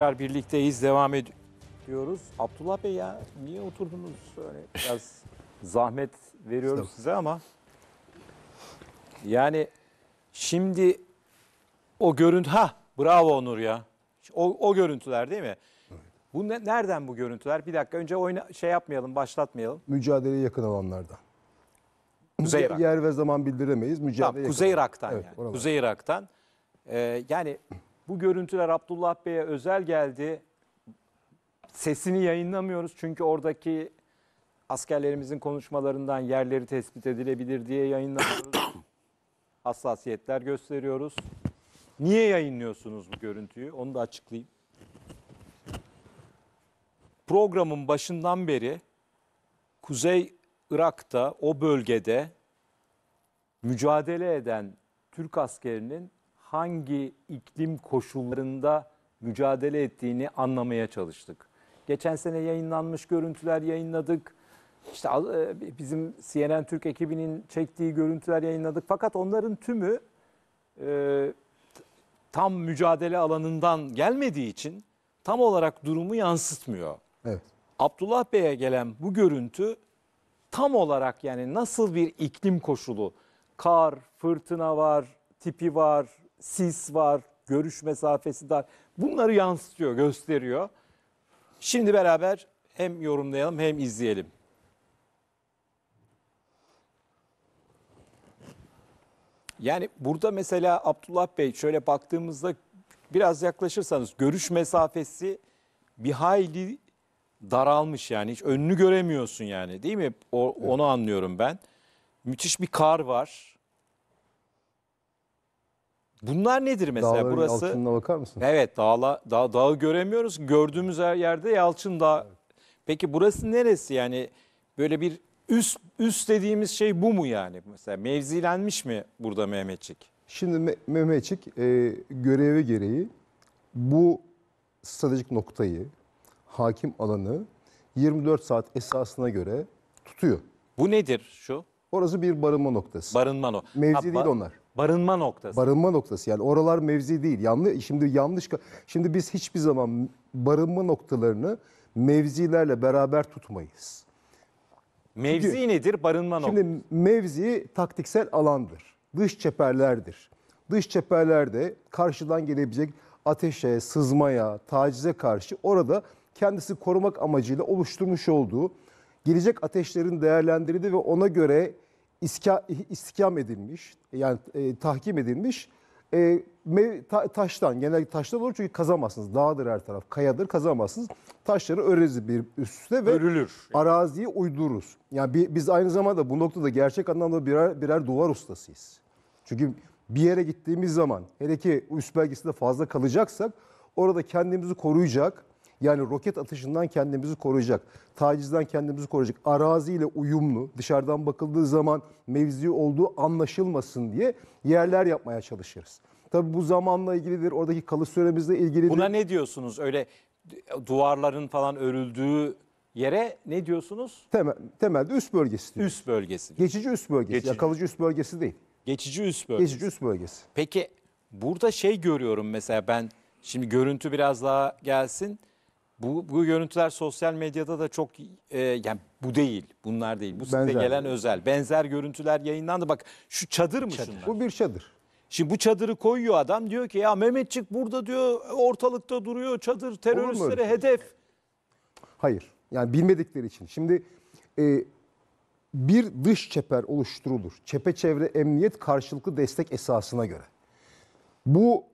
Tekrar birlikteyiz, devam ediyoruz. Abdullah Bey ya niye oturdunuz? Öyle biraz zahmet veriyoruz size ama yani şimdi o görüntü ha bravo Onur ya. O, o görüntüler değil mi? Bu ne, nereden bu görüntüler? Bir dakika önce oyna şey yapmayalım, başlatmayalım. Mücadeleye yakın alanlardan. Kuzey Irak. Yer ve zaman bildiremeyiz. Mücadele tamam, Kuzey Irak'tan evet, yani. Oralar. Kuzey Irak'tan. Ee, yani bu görüntüler Abdullah Bey'e özel geldi. Sesini yayınlamıyoruz çünkü oradaki askerlerimizin konuşmalarından yerleri tespit edilebilir diye yayınlamıyoruz. Hassasiyetler gösteriyoruz. Niye yayınlıyorsunuz bu görüntüyü? Onu da açıklayayım. Programın başından beri Kuzey Irak'ta o bölgede mücadele eden Türk askerinin hangi iklim koşullarında mücadele ettiğini anlamaya çalıştık. Geçen sene yayınlanmış görüntüler yayınladık. İşte e, bizim CNN Türk ekibinin çektiği görüntüler yayınladık. Fakat onların tümü e, tam mücadele alanından gelmediği için tam olarak durumu yansıtmıyor. Evet. Abdullah Bey'e gelen bu görüntü tam olarak yani nasıl bir iklim koşulu, kar, fırtına var, tipi var, sis var, görüş mesafesi dar. Bunları yansıtıyor, gösteriyor. Şimdi beraber hem yorumlayalım hem izleyelim. Yani burada mesela Abdullah Bey şöyle baktığımızda biraz yaklaşırsanız görüş mesafesi bir hayli daralmış yani hiç önünü göremiyorsun yani değil mi? O, Onu anlıyorum ben. Müthiş bir kar var. Bunlar nedir mesela? Dağların Burası altına bakar mısın? Evet, dağla dağ, dağı göremiyoruz. Gördüğümüz her yerde Yalçın Dağı. Evet. Peki burası neresi? Yani böyle bir üst üst dediğimiz şey bu mu yani? Mesela mevzilenmiş mi burada Mehmetçik? Şimdi Me Mehmetçik e, görevi gereği bu stratejik noktayı, hakim alanı 24 saat esasına göre tutuyor. Bu nedir şu? Orası bir barınma noktası. Barınma noktası. Mevzi ha, değil onlar. Barınma noktası. Barınma noktası yani oralar mevzi değil. Yanlış şimdi yanlış şimdi biz hiçbir zaman barınma noktalarını mevzilerle beraber tutmayız. Mevzi Çünkü, nedir? Barınma noktası. Şimdi mevzi taktiksel alandır. Dış çeperlerdir. Dış çeperlerde karşıdan gelebilecek ateşe, sızmaya, tacize karşı orada kendisi korumak amacıyla oluşturmuş olduğu gelecek ateşlerin değerlendirildi ve ona göre iska, iskam edilmiş, yani e, tahkim edilmiş e, mev, ta, taştan, genelde taştan olur çünkü kazamazsınız. Dağdır her taraf, kayadır kazamazsınız. Taşları öreriz bir üstüne ve Örülür. araziyi uydururuz. Yani bi, biz aynı zamanda bu noktada gerçek anlamda birer, birer duvar ustasıyız. Çünkü bir yere gittiğimiz zaman hele ki üst belgesinde fazla kalacaksak orada kendimizi koruyacak, yani roket atışından kendimizi koruyacak, tacizden kendimizi koruyacak, araziyle uyumlu, dışarıdan bakıldığı zaman mevzi olduğu anlaşılmasın diye yerler yapmaya çalışırız. Tabii bu zamanla ilgilidir, oradaki kalış süremizle ilgilidir. Buna ne diyorsunuz? Öyle duvarların falan örüldüğü yere ne diyorsunuz? Temel, temelde üst bölgesi diyor. Üst bölgesi. Geçici üst bölgesi. Geçici. Ya kalıcı üst bölgesi değil. Geçici üst bölgesi. Geçici üst bölgesi. Peki burada şey görüyorum mesela ben şimdi görüntü biraz daha gelsin. Bu, bu görüntüler sosyal medyada da çok e, yani bu değil. Bunlar değil. Bu size Benzer. gelen özel. Benzer görüntüler yayınlandı. Bak şu çadır mı şunlar? Bu bir çadır. Şimdi bu çadırı koyuyor adam diyor ki ya Mehmetçik burada diyor ortalıkta duruyor çadır teröristlere şey? hedef. Hayır. Yani bilmedikleri için. Şimdi e, bir dış çeper oluşturulur. Çepeçevre emniyet karşılıklı destek esasına göre. Bu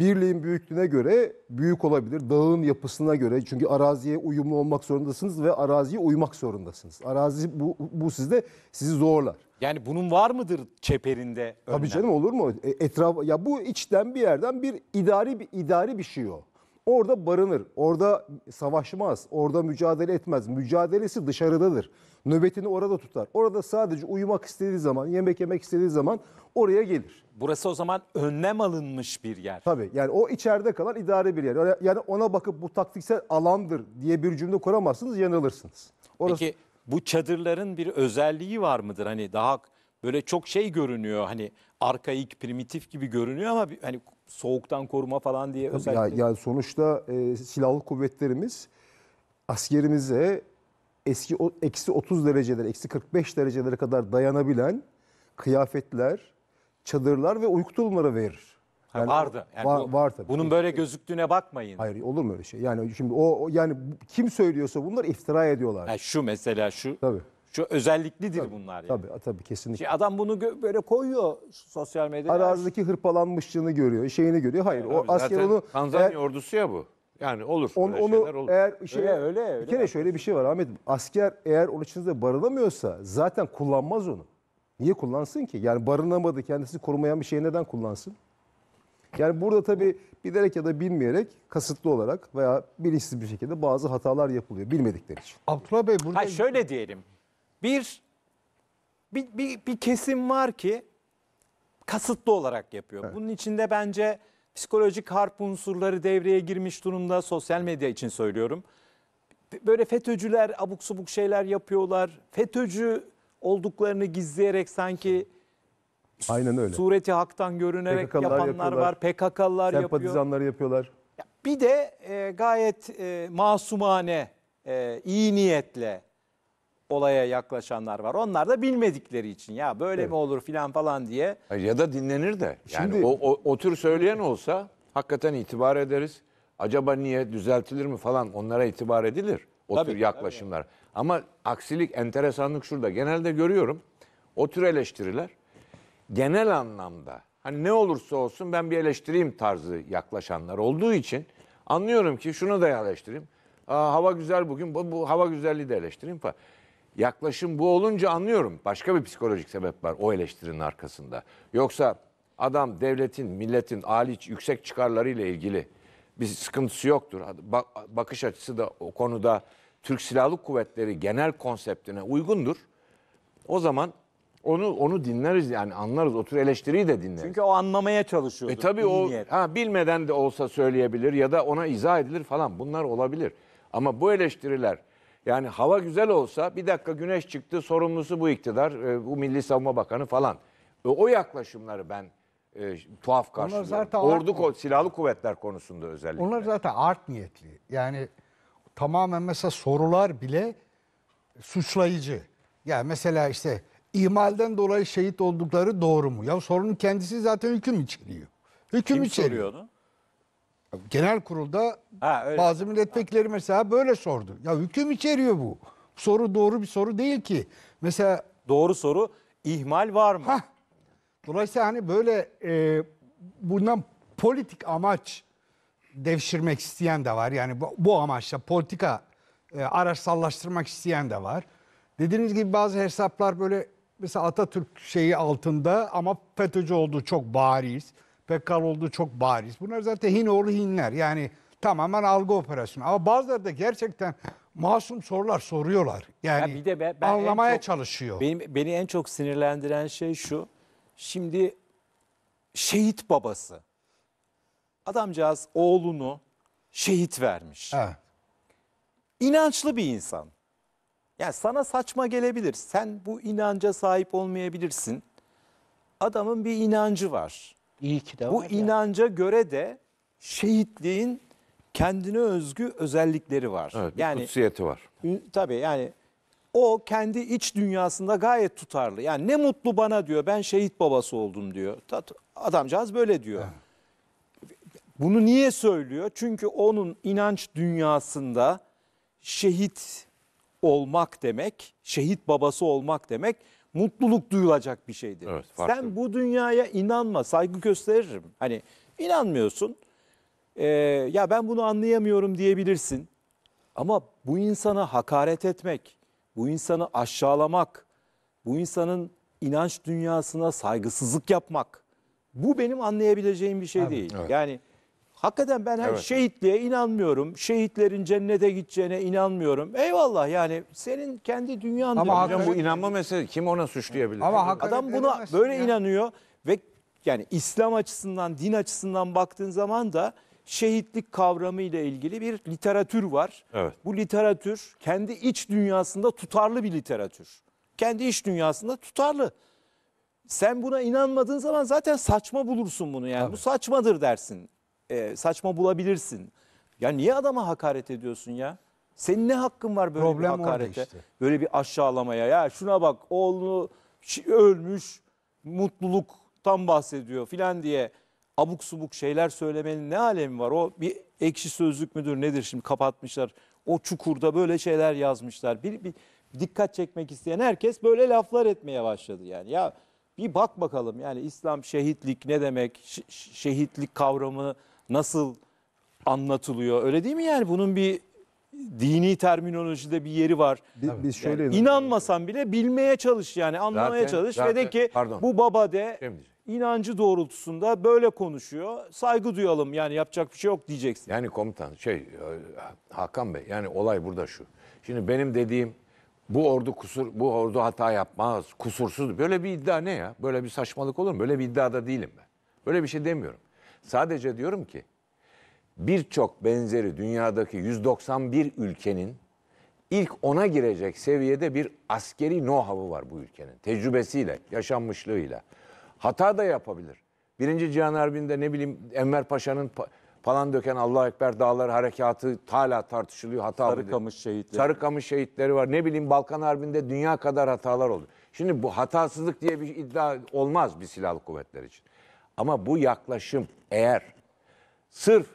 birliğin büyüklüğüne göre büyük olabilir. Dağın yapısına göre çünkü araziye uyumlu olmak zorundasınız ve araziye uymak zorundasınız. Arazi bu, bu sizde sizi zorlar. Yani bunun var mıdır çeperinde? Önlem? Tabii canım olur mu? E, etraf ya bu içten bir yerden bir idari bir idari bir şey o. Orada barınır. Orada savaşmaz. Orada mücadele etmez. Mücadelesi dışarıdadır. Nöbetini orada tutar. Orada sadece uyumak istediği zaman, yemek yemek istediği zaman oraya gelir. Burası o zaman önlem alınmış bir yer. Tabii yani o içeride kalan idare bir yer. Yani ona bakıp bu taktiksel alandır diye bir cümle kuramazsınız, yanılırsınız. Orası... Peki bu çadırların bir özelliği var mıdır? Hani daha böyle çok şey görünüyor hani arkaik, primitif gibi görünüyor ama bir, hani soğuktan koruma falan diye özellikle. Ya, yani sonuçta e, silahlı kuvvetlerimiz askerimize eski o, eksi 30 dereceler, eksi 45 derecelere kadar dayanabilen kıyafetler, çadırlar ve uyku tulumları verir. Ha, vardı. Yani var, bu- var tabii. Bunun böyle gözüktüğüne bakmayın. Hayır olur mu öyle şey? Yani şimdi o o- yani kim söylüyorsa bunlar iftira ediyorlar. Ha, şu mesela şu Tabii. şu özelliklidir bunlar yani. Tabii tabii kesinlikle. Şey, adam bunu gö- böyle koyuyor sosyal medyada. Arazideki hırpalanmışlığını görüyor, şeyini görüyor. Hayır o asker onu Tanzanya eğer- ordusu ya bu. Yani olur. On, öyle onu olur. eğer şey, öyle, öyle, öyle, bir kere şöyle bir şey var Ahmet. Asker eğer onun içinde barınamıyorsa zaten kullanmaz onu. Niye kullansın ki? Yani barınamadı kendisini korumayan bir şeyi neden kullansın? Yani burada tabii bilerek ya da bilmeyerek kasıtlı olarak veya bilinçsiz bir şekilde bazı hatalar yapılıyor bilmedikleri için. Abdullah Bey burada... Hayır, şöyle diyelim. Bir, bir, bir, bir kesim var ki kasıtlı olarak yapıyor. Evet. Bunun içinde bence Psikolojik harp unsurları devreye girmiş durumda. Sosyal medya için söylüyorum. Böyle FETÖ'cüler abuk subuk şeyler yapıyorlar. FETÖ'cü olduklarını gizleyerek sanki Aynen öyle. sureti haktan görünerek PKK'lılar yapanlar yapıyorlar. var. PKK'lılar yapıyor. Sempatizanları yapıyorlar. Bir de e, gayet e, masumane, e, iyi niyetle olaya yaklaşanlar var. Onlar da bilmedikleri için ya böyle evet. mi olur filan falan diye. Ya da dinlenir de. Yani Şimdi, o, o, o tür söyleyen olsa hakikaten itibar ederiz. Acaba niye düzeltilir mi falan onlara itibar edilir. O tabii, tür yaklaşımlar. Tabii. Ama aksilik, enteresanlık şurada. Genelde görüyorum o tür eleştiriler genel anlamda hani ne olursa olsun ben bir eleştireyim tarzı yaklaşanlar olduğu için anlıyorum ki şunu da eleştireyim. Aa, hava güzel bugün bu, bu hava güzelliği de eleştireyim falan. Yaklaşım bu olunca anlıyorum. Başka bir psikolojik sebep var o eleştirinin arkasında. Yoksa adam devletin, milletin âli yüksek çıkarlarıyla ilgili bir sıkıntısı yoktur. Bakış açısı da o konuda Türk Silahlı Kuvvetleri genel konseptine uygundur. O zaman onu onu dinleriz yani anlarız. otur eleştiriyi de dinleriz. Çünkü o anlamaya çalışıyor. E tabii o ha, bilmeden de olsa söyleyebilir ya da ona izah edilir falan bunlar olabilir. Ama bu eleştiriler yani hava güzel olsa bir dakika güneş çıktı sorumlusu bu iktidar, e, bu Milli Savunma Bakanı falan. E, o yaklaşımları ben e, tuhaf karşılıyorum. Zaten Ordu ko- silahlı kuvvetler konusunda özellikle. Onlar zaten art niyetli. Yani tamamen mesela sorular bile suçlayıcı. Yani mesela işte imalden dolayı şehit oldukları doğru mu? Ya sorunun kendisi zaten hüküm içeriyor. Hüküm Kim içeriyor. soruyor onu? Genel kurulda ha, öyle. bazı milletvekilleri mesela böyle sordu. Ya hüküm içeriyor bu. Soru doğru bir soru değil ki. Mesela doğru soru ihmal var mı? Hah. Dolayısıyla hani böyle e, bundan politik amaç devşirmek isteyen de var. Yani bu, bu amaçla politika e, araçsallaştırmak isteyen de var. Dediğiniz gibi bazı hesaplar böyle mesela Atatürk şeyi altında ama FETÖ'cü olduğu çok bariz pekkal olduğu çok bariz. Bunlar zaten Hinoğlu Hinler. Yani tamamen algı operasyonu. Ama bazıları da gerçekten masum sorular soruyorlar. Yani ya bir de ben, ben anlamaya çok, çalışıyor. Benim, beni en çok sinirlendiren şey şu. Şimdi şehit babası. Adamcağız oğlunu şehit vermiş. Evet. İnançlı bir insan. Yani sana saçma gelebilir. Sen bu inanca sahip olmayabilirsin. Adamın bir inancı var. İyi ki de var. Bu yani. inanca göre de şehitliğin kendine özgü özellikleri var. Evet, yani kutsiyeti var. Tabii yani o kendi iç dünyasında gayet tutarlı. Yani ne mutlu bana diyor ben şehit babası oldum diyor. Adamcağız böyle diyor. Bunu niye söylüyor? Çünkü onun inanç dünyasında şehit olmak demek, şehit babası olmak demek mutluluk duyulacak bir şeydir. Evet, Sen bu dünyaya inanma, saygı gösteririm. Hani inanmıyorsun, e, ya ben bunu anlayamıyorum diyebilirsin. Ama bu insana hakaret etmek, bu insanı aşağılamak, bu insanın inanç dünyasına saygısızlık yapmak, bu benim anlayabileceğim bir şey evet, değil. Evet. Yani... Hakikaten ben her evet. şehitliğe inanmıyorum. Şehitlerin cennete gideceğine inanmıyorum. Eyvallah yani senin kendi dünyandır. Ama hocam bu inanma meselesi kim ona suçlayabilir? Ama adam buna böyle ya. inanıyor ve yani İslam açısından, din açısından baktığın zaman da şehitlik kavramı ile ilgili bir literatür var. Evet. Bu literatür kendi iç dünyasında tutarlı bir literatür. Kendi iç dünyasında tutarlı. Sen buna inanmadığın zaman zaten saçma bulursun bunu yani. Tabii. Bu saçmadır dersin e, saçma bulabilirsin. Ya niye adama hakaret ediyorsun ya? Senin ne hakkın var böyle Problem bir hakarete? Işte. Böyle bir aşağılamaya. Ya şuna bak oğlunu ölmüş mutluluk tam bahsediyor filan diye abuk subuk şeyler söylemenin ne alemi var? O bir ekşi sözlük müdür nedir şimdi kapatmışlar. O çukurda böyle şeyler yazmışlar. Bir, bir dikkat çekmek isteyen herkes böyle laflar etmeye başladı yani. Ya bir bak bakalım yani İslam şehitlik ne demek? Ş şehitlik kavramı nasıl anlatılıyor öyle değil mi yani bunun bir dini terminolojide bir yeri var. Biz, biz şöyle yani inanmasan bile bilmeye çalış yani anlamaya zaten, çalış zaten, ve de ki pardon. bu baba de şey inancı doğrultusunda böyle konuşuyor. Saygı duyalım yani yapacak bir şey yok diyeceksin. Yani komutan şey Hakan Bey yani olay burada şu. Şimdi benim dediğim bu ordu kusur bu ordu hata yapmaz. Kusursuz. Böyle bir iddia ne ya? Böyle bir saçmalık olur mu? Böyle bir iddiada değilim ben. Böyle bir şey demiyorum. Sadece diyorum ki birçok benzeri dünyadaki 191 ülkenin ilk ona girecek seviyede bir askeri know-how'u var bu ülkenin. Tecrübesiyle, yaşanmışlığıyla. Hata da yapabilir. Birinci Cihan Harbi'nde ne bileyim Enver Paşa'nın falan döken Allah Ekber Dağları Harekatı hala tartışılıyor. Hata Sarıkamış şehitleri. Sarıkamış şehitleri var. Ne bileyim Balkan Harbi'nde dünya kadar hatalar oldu. Şimdi bu hatasızlık diye bir iddia olmaz bir silahlı kuvvetler için. Ama bu yaklaşım eğer sırf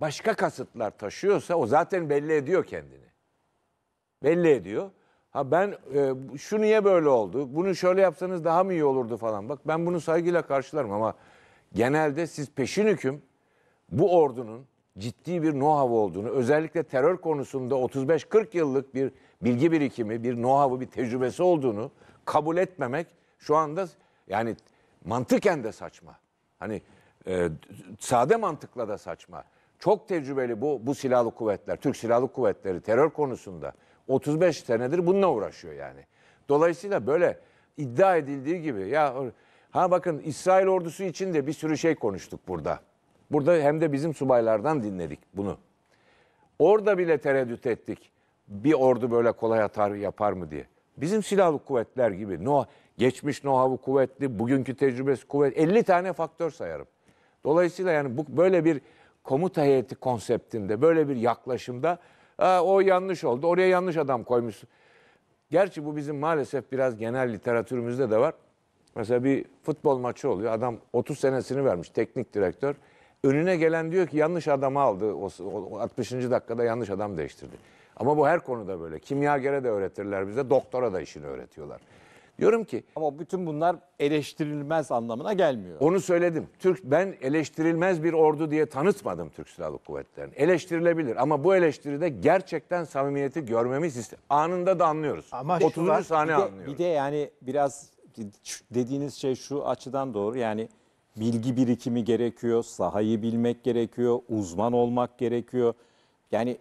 başka kasıtlar taşıyorsa o zaten belli ediyor kendini. Belli ediyor. Ha ben e, şu niye böyle oldu? Bunu şöyle yapsanız daha mı iyi olurdu falan. Bak ben bunu saygıyla karşılarım ama genelde siz peşin hüküm bu ordunun ciddi bir know-how olduğunu, özellikle terör konusunda 35-40 yıllık bir bilgi birikimi, bir know-how'u, bir tecrübesi olduğunu kabul etmemek şu anda yani Mantıken de saçma. Hani e, sade mantıkla da saçma. Çok tecrübeli bu bu silahlı kuvvetler, Türk Silahlı Kuvvetleri terör konusunda 35 senedir bununla uğraşıyor yani. Dolayısıyla böyle iddia edildiği gibi ya ha bakın İsrail ordusu için de bir sürü şey konuştuk burada. Burada hem de bizim subaylardan dinledik bunu. Orada bile tereddüt ettik. Bir ordu böyle kolay atar yapar mı diye. Bizim silahlı kuvvetler gibi no Geçmiş know kuvvetli, bugünkü tecrübesi kuvvetli. 50 tane faktör sayarım. Dolayısıyla yani bu böyle bir komuta heyeti konseptinde, böyle bir yaklaşımda o yanlış oldu, oraya yanlış adam koymuşsun. Gerçi bu bizim maalesef biraz genel literatürümüzde de var. Mesela bir futbol maçı oluyor. Adam 30 senesini vermiş teknik direktör. Önüne gelen diyor ki yanlış adamı aldı. O 60. dakikada yanlış adam değiştirdi. Ama bu her konuda böyle. Kimyagere de öğretirler bize, doktora da işini öğretiyorlar. Diyorum ki Ama bütün bunlar eleştirilmez anlamına gelmiyor. onu söyledim. Türk ben eleştirilmez bir ordu diye tanıtmadım Türk Silahlı Kuvvetleri'ni. Eleştirilebilir ama bu eleştiride gerçekten samimiyeti görmemiz iste- anında da anlıyoruz. Ama 30. var, sahne Bir de, anlıyoruz. bir de yani biraz dediğiniz şey şu açıdan doğru yani bilgi birikimi gerekiyor, sahayı bilmek gerekiyor, uzman olmak gerekiyor. Yani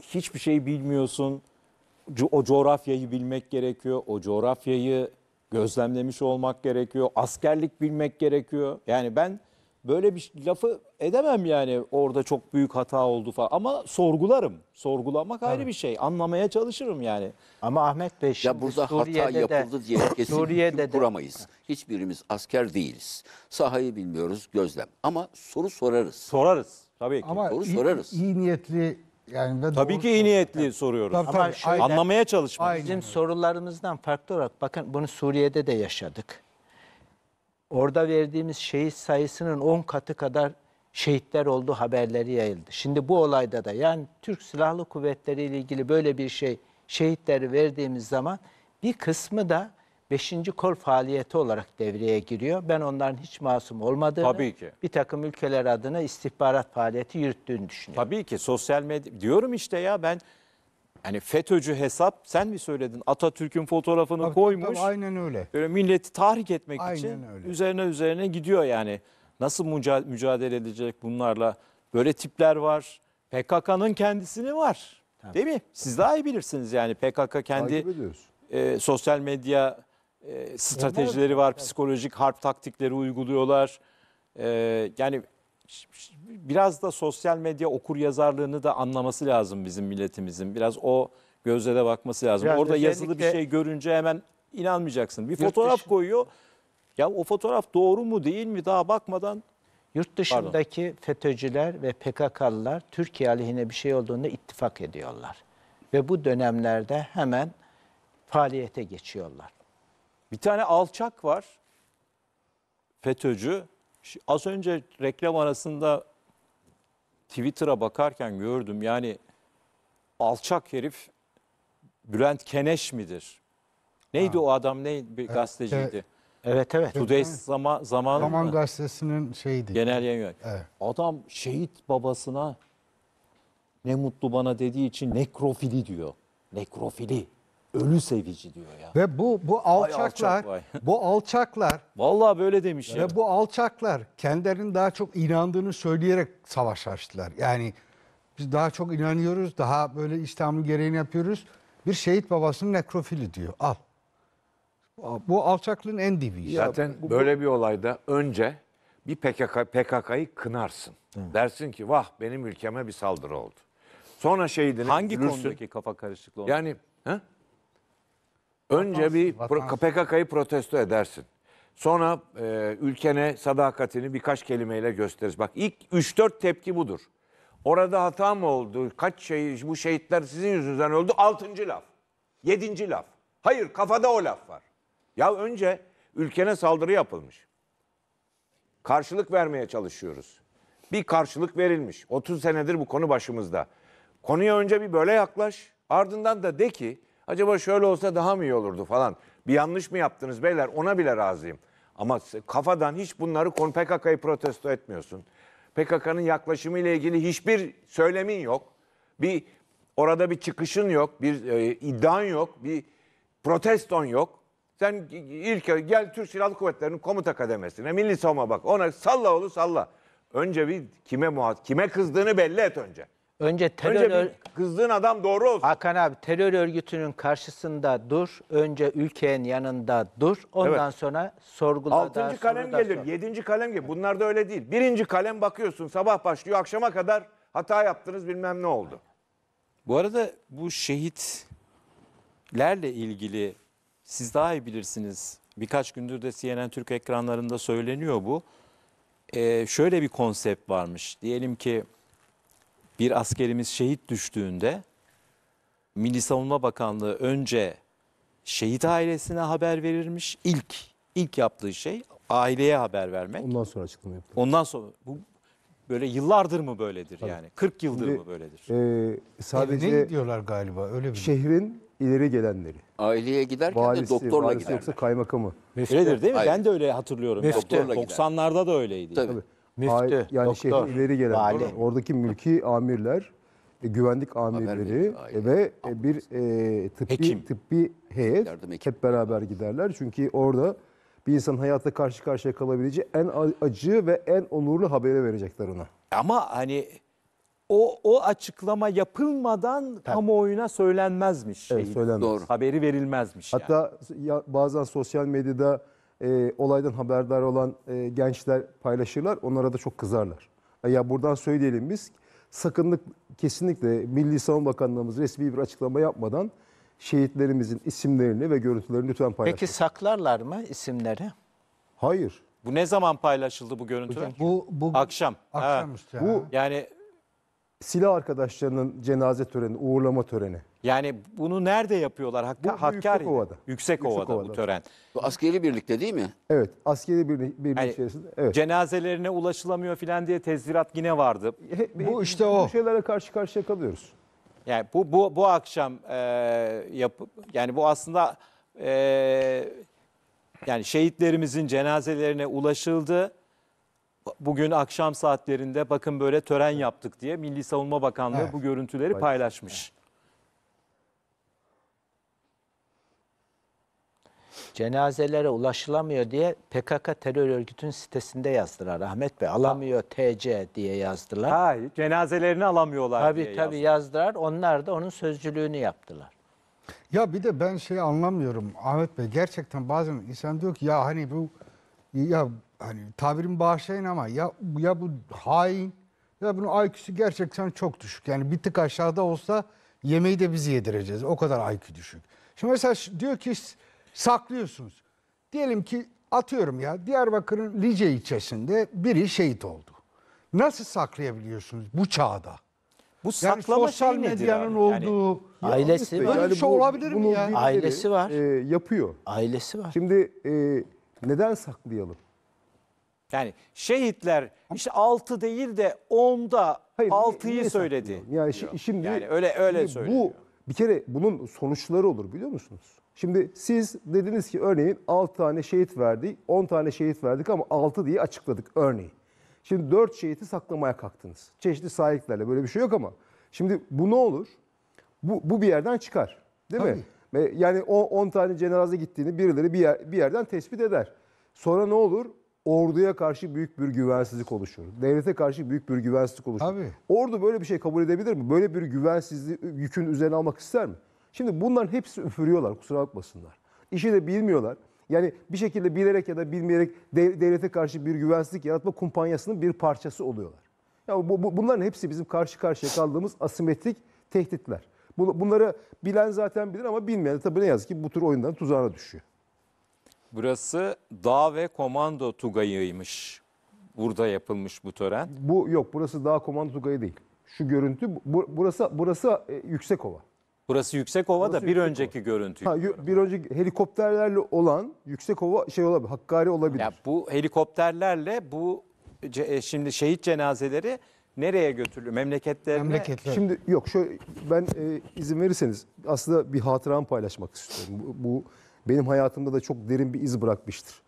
hiçbir şey bilmiyorsun, o coğrafyayı bilmek gerekiyor. O coğrafyayı gözlemlemiş olmak gerekiyor. Askerlik bilmek gerekiyor. Yani ben böyle bir lafı edemem yani orada çok büyük hata oldu falan. Ama sorgularım. Sorgulamak ayrı bir şey. Anlamaya çalışırım yani. Ama Ahmet Bey şimdi Ya burada Suriye'de hata yapıldı de, diye kesin Suriye'de hüküm de- kuramayız. Hiçbirimiz asker değiliz. Sahayı bilmiyoruz, gözlem. Ama soru sorarız. Sorarız tabii ki. Ama Soru iyi, sorarız. iyi niyetli yani ve Tabii ki iyi soru. niyetli soruyoruz. Tabii, Ama tabii. şöyle- Anlamaya çalışmak. Bizim öyle. sorularımızdan farklı olarak bakın bunu Suriye'de de yaşadık. Orada verdiğimiz şehit sayısının 10 katı kadar şehitler olduğu haberleri yayıldı. Şimdi bu olayda da yani Türk Silahlı Kuvvetleri ile ilgili böyle bir şey şehitleri verdiğimiz zaman bir kısmı da beşinci kol faaliyeti olarak devreye giriyor. Ben onların hiç masum olmadığını, Tabii ki. bir takım ülkeler adına istihbarat faaliyeti yürüttüğünü düşünüyorum. Tabii ki sosyal medya diyorum işte ya ben hani FETÖ'cü hesap sen mi söyledin Atatürk'ün fotoğrafını Tabii, koymuş. tabii, aynen öyle. Böyle milleti tahrik etmek Aynen için öyle. üzerine üzerine gidiyor yani. Nasıl müca- mücadele edecek bunlarla? Böyle tipler var. PKK'nın kendisini var. Değil mi? Siz daha iyi bilirsiniz yani PKK kendi e, sosyal medya e, stratejileri var, psikolojik harp taktikleri uyguluyorlar. E, yani biraz da sosyal medya okur yazarlığını da anlaması lazım bizim milletimizin. Biraz o gözle de bakması lazım. Yani Orada yazılı bir şey görünce hemen inanmayacaksın. Bir fotoğraf dışı, koyuyor. Ya o fotoğraf doğru mu değil mi daha bakmadan Yurt dışındaki Pardon. FETÖ'cüler ve PKK'lılar Türkiye aleyhine bir şey olduğunda ittifak ediyorlar. Ve bu dönemlerde hemen faaliyete geçiyorlar. Bir tane alçak var. FETÖ'cü. Az önce reklam arasında Twitter'a bakarken gördüm. Yani alçak herif Bülent Keneş midir? Neydi ha. o adam? Ne bir evet, gazeteciydi? E, evet evet. Today zaman zaman Zaman gazetesinin şeydi. Genel yayın Evet. Adam şehit babasına ne mutlu bana dediği için nekrofili diyor. Nekrofili ölü sevici diyor ya. Ve bu bu alçaklar alçak, vay. bu alçaklar Vallahi böyle demiş ya. ve bu alçaklar kendilerinin daha çok inandığını söyleyerek savaş açtılar. Yani biz daha çok inanıyoruz, daha böyle İslam'ın gereğini yapıyoruz. Bir şehit babasının nekrofili diyor. Al. Bu alçaklığın en dibi. işte. Zaten böyle bir olayda önce bir PKK PKK'yı kınarsın. Dersin ki vah benim ülkeme bir saldırı oldu. Sonra şehidini Hangi üzülürsün. konudaki kafa karışıklığı? Yani ha? Önce bir PKK'yı protesto edersin. Sonra e, ülkene sadakatini birkaç kelimeyle gösteririz. Bak ilk 3-4 tepki budur. Orada hata mı oldu? Kaç şey bu şehitler sizin yüzünüzden öldü? Altıncı laf. Yedinci laf. Hayır kafada o laf var. Ya önce ülkene saldırı yapılmış. Karşılık vermeye çalışıyoruz. Bir karşılık verilmiş. 30 senedir bu konu başımızda. Konuya önce bir böyle yaklaş. Ardından da de ki Acaba şöyle olsa daha mı iyi olurdu falan. Bir yanlış mı yaptınız beyler ona bile razıyım. Ama kafadan hiç bunları konu PKK'yı protesto etmiyorsun. PKK'nın yaklaşımı ile ilgili hiçbir söylemin yok. Bir orada bir çıkışın yok, bir e, iddian yok, bir proteston yok. Sen ilk e, gel Türk Silahlı Kuvvetleri'nin komuta kademesine, Milli Savunma bak. Ona salla oğlu salla. Önce bir kime muhat, kime kızdığını belli et önce. Önce terör Önce bir kızdığın adam doğru olsun. Hakan abi terör örgütünün karşısında dur. Önce ülkenin yanında dur. Ondan Evet. sonra sorgula da, Altıncı kalem gelir, sor. yedinci kalem gelir. Bunlar da öyle değil. Birinci kalem bakıyorsun sabah başlıyor akşama kadar hata yaptınız bilmem ne oldu. Bu arada bu şehitlerle ilgili siz daha iyi bilirsiniz. Birkaç gündür de CNN Türk ekranlarında söyleniyor bu. Ee, şöyle bir konsept varmış. Diyelim ki bir askerimiz şehit düştüğünde Milli Savunma Bakanlığı önce şehit ailesine haber verirmiş. İlk ilk yaptığı şey aileye haber vermek. Ondan sonra açıklama yaptı. Ondan sonra bu böyle yıllardır mı böyledir Tabii. yani? 40 yıldır Şimdi, mı böyledir? E, sadece Evine gidiyorlar galiba öyle bir Şehrin ileri gelenleri. Aileye giderken valisi, de doktorla valisi giderler. yoksa kaymakamı. Öyledir değil mi? Hayır. Ben de öyle hatırlıyorum. Doktorla 90'larda da öyleydi. Tabii. Tabii. Müftü, Ay, yani doktor, şehrin ileri gelen vali. oradaki mülki amirler, e, güvenlik amirleri Haber, ve aile. bir e, tıbbi Hekim. tıbbi heyet hep beraber giderler. Çünkü orada bir insanın hayatta karşı karşıya kalabileceği en acı ve en onurlu haberi verecekler ona. Ama hani o, o açıklama yapılmadan Tabii. kamuoyuna söylenmezmiş. Evet, söylenmez. Doğru. Haberi verilmezmiş. Hatta yani. ya, bazen sosyal medyada e, olaydan haberdar olan e, gençler paylaşırlar. Onlara da çok kızarlar. E, ya buradan söyleyelim biz sakınlık kesinlikle Milli Savunma Bakanlığımız resmi bir açıklama yapmadan şehitlerimizin isimlerini ve görüntülerini lütfen paylaşın. Peki saklarlar mı isimleri? Hayır. Bu ne zaman paylaşıldı bu görüntüler? Bu, bu akşam. Akşamüstü. Bu yani silah arkadaşlarının cenaze töreni, uğurlama töreni. Yani bunu nerede yapıyorlar? Hakka, Bu Hakkari Yüksekova'da. Yüksekova'da, Yüksekova'da bu tören. Bu askeri birlikte değil mi? Evet, askeri birlik, birlik yani, içerisinde. Evet. Cenazelerine ulaşılamıyor filan diye tezvirat yine vardı. bu işte o. Bu şeylere karşı karşıya kalıyoruz. Yani bu bu bu akşam e, yapıp yani bu aslında e, yani şehitlerimizin cenazelerine ulaşıldı bugün akşam saatlerinde bakın böyle tören yaptık diye Milli Savunma Bakanlığı evet. bu görüntüleri paylaşmış. Cenazelere ulaşılamıyor diye PKK terör örgütünün sitesinde yazdılar Ahmet Bey. Alamıyor TC diye yazdılar. Ha, cenazelerini alamıyorlar tabii, diye Tabii yazdılar. Onlar da onun sözcülüğünü yaptılar. Ya bir de ben şey anlamıyorum Ahmet Bey. Gerçekten bazen insan diyor ki ya hani bu ya hani tabirimi bağışlayın ama ya ya bu hain ya bunun IQ'su gerçekten çok düşük. Yani bir tık aşağıda olsa yemeği de biz yedireceğiz. O kadar IQ düşük. Şimdi mesela diyor ki saklıyorsunuz. Diyelim ki atıyorum ya Diyarbakır'ın Lice ilçesinde biri şehit oldu. Nasıl saklayabiliyorsunuz bu çağda? Bu yani saklama sosyal şey medyanın abi? olduğu şey yani, ya ailesi var. Yani bir şey olabilir mi ya? Ailesi e, var. E, yapıyor. Ailesi var. Şimdi e, neden saklayalım? Yani şehitler işte 6 değil de 10'da Hayır, 6'yı söyledi. Yani şi- diyor. şimdi Yani öyle- öyle şimdi Bu bir kere bunun sonuçları olur biliyor musunuz? Şimdi siz dediniz ki örneğin 6 tane şehit verdik, 10 tane şehit verdik ama 6 diye açıkladık örneğin. Şimdi 4 şehiti saklamaya kalktınız. Çeşitli sahiplerle böyle bir şey yok ama. Şimdi bu ne olur? Bu, bu bir yerden çıkar. Değil mi? Yani o 10 tane cenaze gittiğini birileri bir, yer- bir yerden tespit eder. Sonra ne olur? orduya karşı büyük bir güvensizlik oluşuyor. Devlete karşı büyük bir güvensizlik oluşuyor. Tabii. Ordu böyle bir şey kabul edebilir mi? Böyle bir güvensizlik yükün üzerine almak ister mi? Şimdi bunların hepsi üfürüyorlar kusura bakmasınlar. İşi de bilmiyorlar. Yani bir şekilde bilerek ya da bilmeyerek devlete karşı bir güvensizlik yaratma kumpanyasının bir parçası oluyorlar. Ya bu, bu, bunların hepsi bizim karşı karşıya kaldığımız asimetrik tehditler. Bunları bilen zaten bilir ama bilmeyen tabii ne yazık ki bu tür oyunların tuzağına düşüyor. Burası dağ ve komando tugayıymış. Burada yapılmış bu tören. Bu yok burası daha komando tugayı değil. Şu görüntü bu, burası burası e, yüksek ova. Burası Yüksekova da bir önceki görüntü. bir önceki helikopterlerle olan yüksek ova şey olabilir. Hakkari olabilir. Ya bu helikopterlerle bu ce- e, şimdi şehit cenazeleri nereye götürülüyor? Memleketlerine Memleketler. Şimdi yok şöyle ben e, izin verirseniz aslında bir hatıramı paylaşmak istiyorum. Bu, bu benim hayatımda da çok derin bir iz bırakmıştır.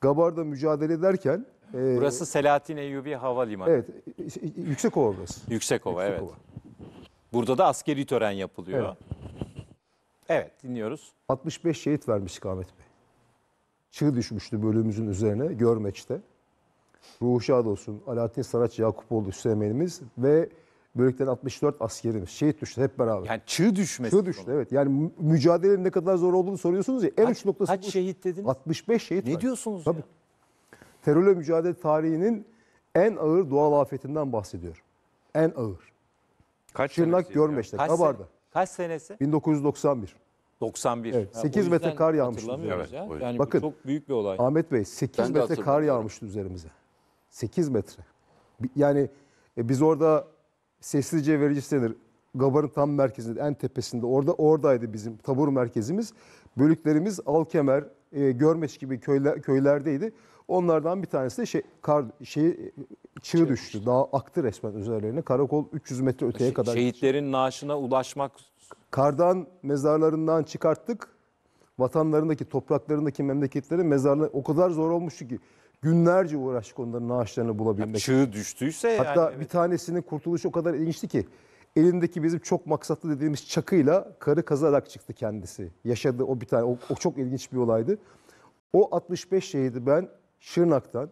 Gabar'da mücadele ederken... E, burası Selahattin Eyyubi Havalimanı. Evet, yüksek ova burası. Yüksekova, Yüksekova. evet. Burada da askeri tören yapılıyor. Evet. evet, dinliyoruz. 65 şehit vermiş Ahmet Bey. Çığ düşmüştü bölümümüzün üzerine, Görmeç'te. şad olsun, Alaaddin Saraç Yakupoğlu Hüseyin'imiz ve Böreklerin 64 askerimiz şehit düştü hep beraber. Yani çığ düşmesi. Çığ düştü evet. Yani mücadelenin ne kadar zor olduğunu soruyorsunuz ya. En kaç, uç noktası kaç bu. şehit dediniz? 65 şehit. Ne var. diyorsunuz Tabii. ya? Terörle mücadele tarihinin en ağır doğal afetinden bahsediyor. En ağır. Kaç Şırnak Görmeş'te, kaç Kabar'da. Sene, kaç senesi? 1991. 91. Evet, 8 yani metre kar yağmıştı. Evet, ya. Yani Bakın, çok büyük bir olay. Ahmet Bey 8 ben metre kar yağmıştı üzerimize. 8 metre. Yani e, biz orada sessizce verici sitedir. Gabar'ın tam merkezinde, en tepesinde. Orada oradaydı bizim tabur merkezimiz. Bölüklerimiz Alkemer, e, Görmeç gibi köyler, köylerdeydi. Onlardan bir tanesi de şey, kar, şey, e, çığ düştü. düştü. Daha aktı resmen üzerlerine. Karakol 300 metre öteye şey, kadar. Şehitlerin düştü. naaşına ulaşmak... Kardan mezarlarından çıkarttık. Vatanlarındaki, topraklarındaki memleketlerin mezarları o kadar zor olmuştu ki. Günlerce uğraştık onların naaşlarını bulabilmek. Ya çığ düştüyse Hatta evet. bir tanesinin kurtuluşu o kadar ilginçti ki elindeki bizim çok maksatlı dediğimiz çakıyla karı kazarak çıktı kendisi. Yaşadı o bir tane o, o çok ilginç bir olaydı. O 65 şeydi ben Şırnak'tan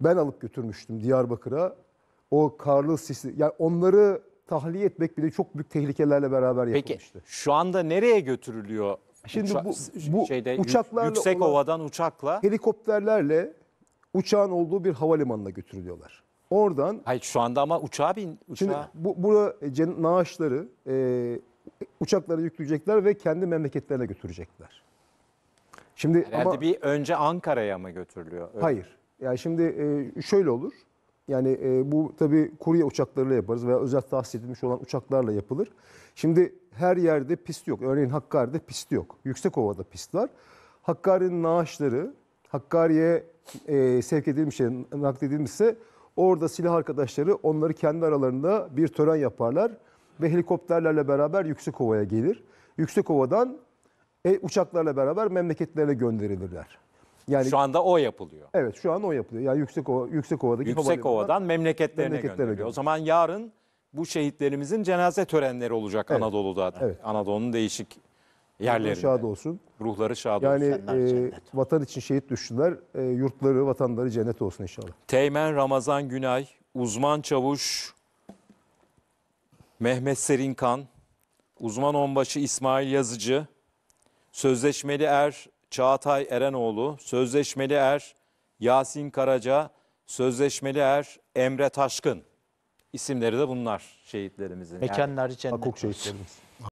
ben alıp götürmüştüm Diyarbakır'a. O karlı sisli yani onları tahliye etmek bile çok büyük tehlikelerle beraber yapılmıştı. Peki şu anda nereye götürülüyor Şimdi Uça bu, bu şeyde, uçaklarla yüksek olan, ovadan uçakla helikopterlerle uçağın olduğu bir havalimanına götürülüyorlar. Oradan Hayır şu anda ama uçağa bin uçağa. Şimdi bu burada e, naaşları e, uçaklara yükleyecekler ve kendi memleketlerine götürecekler. Şimdi Herhalde ama, bir önce Ankara'ya mı götürülüyor? Öyle. Hayır. Yani şimdi e, şöyle olur. Yani e, bu tabii kurye uçaklarıyla yaparız veya özel tahsis edilmiş olan uçaklarla yapılır. Şimdi her yerde pist yok. Örneğin Hakkari'de pist yok. Yüksekova'da pist var. Hakkari'nin naaşları Hakkari'ye e, sevk edilmiş, nakledilmişse orada silah arkadaşları onları kendi aralarında bir tören yaparlar ve helikopterlerle beraber Yüksekova'ya gelir. Yüksekova'dan e, uçaklarla beraber memleketlerine gönderilirler. Yani şu anda o yapılıyor. Evet, şu an o yapılıyor. Yani Yüksekova Yüksekova'daki Yüksekova'dan memleketlerine, memleketlerine gönderiyor. gönderiyor. O zaman yarın bu şehitlerimizin cenaze törenleri olacak evet. Anadolu'da. Evet. Anadolu'nun değişik yerlerinde. Ruhları şad olsun. Ruhları şad olsun. Yani e, vatan için şehit düştüler. E, yurtları, vatanları cennet olsun inşallah. Teğmen Ramazan Günay, uzman çavuş Mehmet Serinkan, uzman onbaşı İsmail Yazıcı, sözleşmeli er Çağatay Erenoğlu, sözleşmeli er Yasin Karaca, sözleşmeli er Emre Taşkın isimleri de bunlar şehitlerimizin. Mekanlar yani, için. Hukuk şehitlerimiz.